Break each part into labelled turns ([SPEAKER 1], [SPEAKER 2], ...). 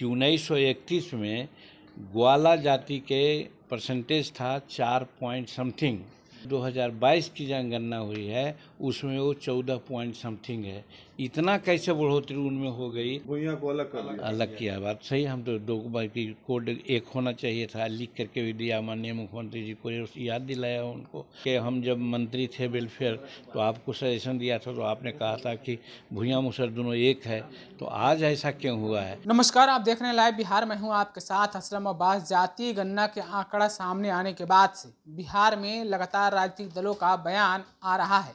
[SPEAKER 1] कि उन्नीस सौ इकतीस में ग्वाला जाति के परसेंटेज था चार पॉइंट समथिंग 2022 की जनगणना हुई है उसमें वो चौदह पॉइंट समथिंग है इतना कैसे बढ़ोतरी उनमें हो गई भूया को अलग अलग, अलग किया बात सही हम तो दो बाकी कोड एक होना चाहिए था लिख करके भी दिया माननीय मुख्यमंत्री जी को याद दिलाया उनको कि हम जब मंत्री थे वेलफेयर तो आपको सजेशन दिया था तो आपने कहा था कि भूया मुसर दोनों एक है तो आज ऐसा क्यों हुआ है
[SPEAKER 2] नमस्कार आप देख रहे लाइव बिहार में हूँ आपके साथ असलम अब्बास जातीय गन्ना के आंकड़ा सामने आने के बाद से बिहार में लगातार लगातार राजनीतिक दलों का बयान आ रहा है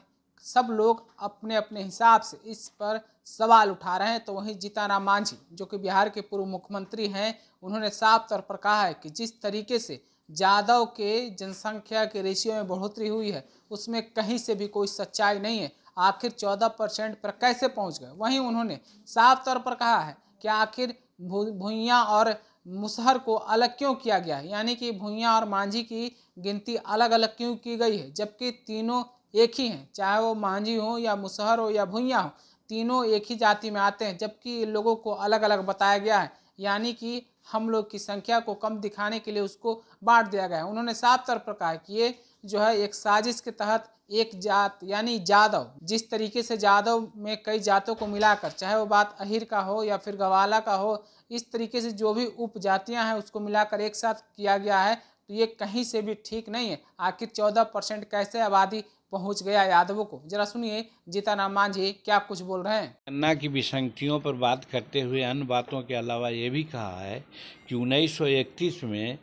[SPEAKER 2] सब लोग अपने अपने हिसाब से इस पर सवाल उठा रहे हैं तो वहीं जीताराम मांझी जो कि बिहार के पूर्व मुख्यमंत्री हैं उन्होंने साफ तौर पर कहा है कि जिस तरीके से जादव के जनसंख्या के रेशियो में बढ़ोतरी हुई है उसमें कहीं से भी कोई सच्चाई नहीं है आखिर चौदह परसेंट पर कैसे पहुंच गए वहीं उन्होंने साफ तौर पर कहा है कि आखिर भू भुइयाँ और मुसहर को अलग क्यों किया गया है यानी कि भुइयाँ और मांझी की गिनती अलग अलग क्यों की गई है जबकि तीनों एक ही हैं चाहे वो मांझी हो या मुसहर हो या भुइयाँ हो तीनों एक ही जाति में आते हैं जबकि लोगों को अलग अलग बताया गया है यानी कि हम लोग की संख्या को कम दिखाने के लिए उसको बांट दिया गया है उन्होंने साफ तौर पर कहा कि ये जो है एक साजिश के तहत एक जात यानी जादव जिस तरीके से जादव में कई जातों को मिलाकर चाहे वो बात अहिर का हो या फिर गवाला का हो इस तरीके से जो भी उपजातियां हैं उसको मिलाकर एक साथ किया गया है तो ये कहीं से भी ठीक नहीं है आखिर चौदह परसेंट कैसे आबादी पहुंच गया यादवों को जरा सुनिए जीताराम मांझी क्या कुछ बोल रहे हैं
[SPEAKER 1] अन्ना की विसंगतियों पर बात करते हुए अन्य बातों के अलावा ये भी कहा है कि उन्नीस में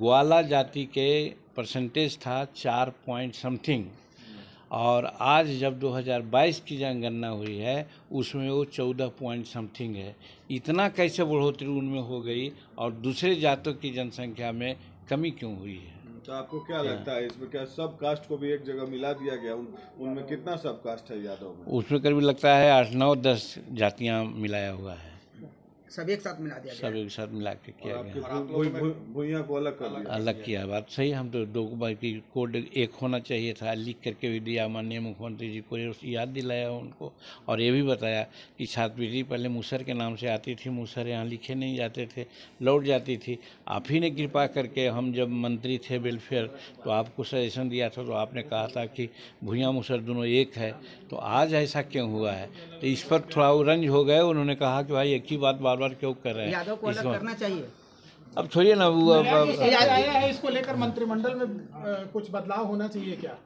[SPEAKER 1] ग्वाला जाति के परसेंटेज था चार पॉइंट समथिंग और आज जब 2022 की जनगणना हुई है उसमें वो चौदह पॉइंट समथिंग है इतना कैसे बढ़ोतरी उनमें हो गई और दूसरे जातों की जनसंख्या में कमी क्यों हुई है
[SPEAKER 2] तो आपको क्या हाँ। लगता है इसमें क्या सब कास्ट को भी एक जगह मिला दिया गया उन उनमें कितना सब कास्ट है यादव
[SPEAKER 1] उसमें करीब लगता है आठ नौ दस जातियाँ मिलाया हुआ है
[SPEAKER 2] सब एक साथ मिला
[SPEAKER 1] दिया सब एक साथ मिला के किया गया भूया को अलग कर अलग किया बात सही हम तो दो बाकी कोड एक होना चाहिए था लिख करके भी दिया माननीय मुख्यमंत्री जी को याद दिलाया उनको और ये भी बताया कि छात्रवृत्ति पहले मूसर के नाम से आती थी मूसर यहाँ लिखे नहीं जाते थे लौट जाती थी आप ही ने कृपा करके हम जब मंत्री थे वेलफेयर तो आपको सजेशन दिया था तो आपने कहा था कि भूया मूसर दोनों एक है तो आज ऐसा क्यों हुआ है तो इस पर थोड़ा रंज हो गए उन्होंने कहा कि भाई एक ही बात बार गड़बड़ क्यों कर रहे हैं यादव को अलग करना चाहिए अब छोड़िए ना वो अब,
[SPEAKER 2] इसको लेकर मंत्रिमंडल में कुछ बदलाव होना चाहिए क्या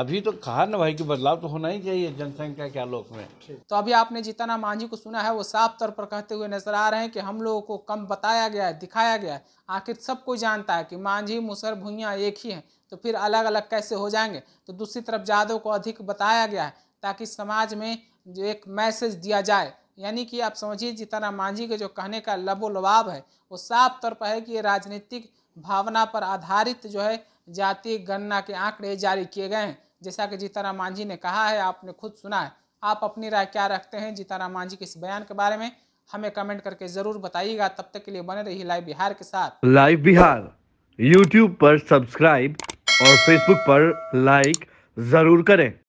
[SPEAKER 1] अभी तो कहा ना भाई कि बदलाव तो होना ही चाहिए जनसंख्या के आलोक में
[SPEAKER 2] तो अभी आपने जितना मांझी को सुना है वो साफ तौर पर कहते हुए नजर आ रहे हैं कि हम लोगों को कम बताया गया है दिखाया गया है आखिर सब कोई जानता है कि मांझी मुसर भुइया एक ही हैं तो फिर अलग अलग कैसे हो जाएंगे तो दूसरी तरफ यादव को अधिक बताया गया है ताकि समाज में जो एक मैसेज दिया जाए यानी कि आप समझिए जीतन मांझी के जो कहने का लबो लबाव है वो साफ तौर पर है कि राजनीतिक भावना पर आधारित जो है जाति गणना के आंकड़े जारी किए गए हैं जैसा कि जीताराम मांझी ने कहा है आपने खुद सुना है आप अपनी राय क्या रखते हैं जीताराम मांझी के इस बयान के बारे में हमें कमेंट करके जरूर बताइएगा तब तक के लिए बने रही लाइव बिहार के साथ
[SPEAKER 1] लाइव बिहार यूट्यूब पर सब्सक्राइब और फेसबुक पर लाइक जरूर करें